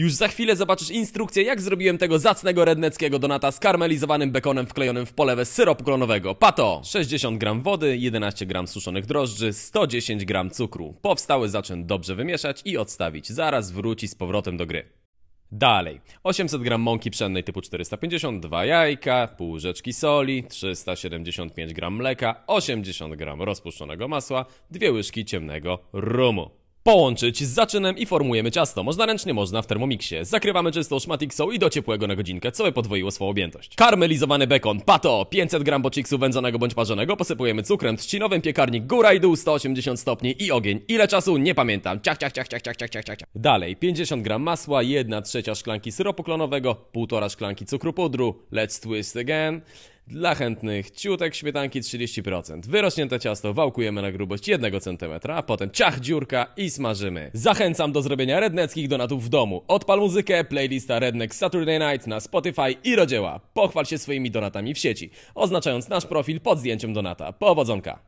Już za chwilę zobaczysz instrukcję, jak zrobiłem tego zacnego redneckiego donata z karmelizowanym bekonem wklejonym w polewę syropu klonowego. Pato! 60 gram wody, 11 gram suszonych drożdży, 110 gram cukru. Powstały zaczyn dobrze wymieszać i odstawić. Zaraz wróci z powrotem do gry. Dalej, 800 g mąki pszennej typu 450, 2 jajka, pół łyżeczki soli, 375 g mleka, 80 g rozpuszczonego masła, 2 łyżki ciemnego rumu. Połączyć z zaczynem i formujemy ciasto. Można ręcznie, można w termomiksie. Zakrywamy czystą szmatiksą i do ciepłego na godzinkę, co by podwoiło swoją objętość. Karmelizowany bekon, pato, 500 gram bociksu wędzonego bądź parzonego, posypujemy cukrem trzcinowym, piekarnik góra i dół, 180 stopni i ogień. Ile czasu? Nie pamiętam. Ciach, ciach, ciach, ciach, ciach, ciach, ciach, ciach. Dalej, 50 gram masła, 1 trzecia szklanki syropu klonowego, 1,5 szklanki cukru pudru. Let's twist again. Dla chętnych ciutek śmietanki 30%. Wyrośnięte ciasto wałkujemy na grubość 1 cm, a potem ciach dziurka i smażymy. Zachęcam do zrobienia redneckich donatów w domu. Odpal muzykę, playlista Redneck Saturday Night na Spotify i Rodzieła. Pochwal się swoimi donatami w sieci, oznaczając nasz profil pod zdjęciem donata. Powodzonka!